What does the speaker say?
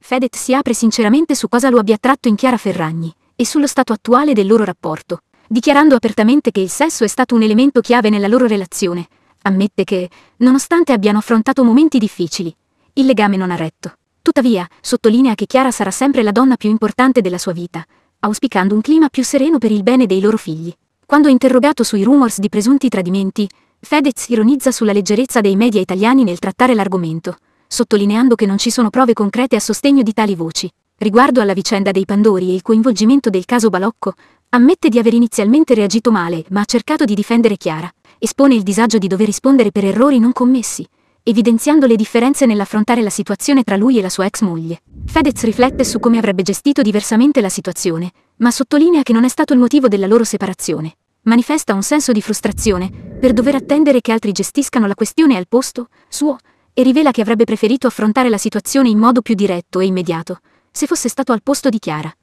Fedez si apre sinceramente su cosa lo abbia attratto in Chiara Ferragni e sullo stato attuale del loro rapporto, dichiarando apertamente che il sesso è stato un elemento chiave nella loro relazione. Ammette che, nonostante abbiano affrontato momenti difficili, il legame non ha retto. Tuttavia, sottolinea che Chiara sarà sempre la donna più importante della sua vita, auspicando un clima più sereno per il bene dei loro figli. Quando interrogato sui rumors di presunti tradimenti, Fedez ironizza sulla leggerezza dei media italiani nel trattare l'argomento sottolineando che non ci sono prove concrete a sostegno di tali voci. Riguardo alla vicenda dei Pandori e il coinvolgimento del caso Balocco, ammette di aver inizialmente reagito male, ma ha cercato di difendere Chiara. Espone il disagio di dover rispondere per errori non commessi, evidenziando le differenze nell'affrontare la situazione tra lui e la sua ex moglie. Fedez riflette su come avrebbe gestito diversamente la situazione, ma sottolinea che non è stato il motivo della loro separazione. Manifesta un senso di frustrazione per dover attendere che altri gestiscano la questione al posto suo, e rivela che avrebbe preferito affrontare la situazione in modo più diretto e immediato, se fosse stato al posto di Chiara.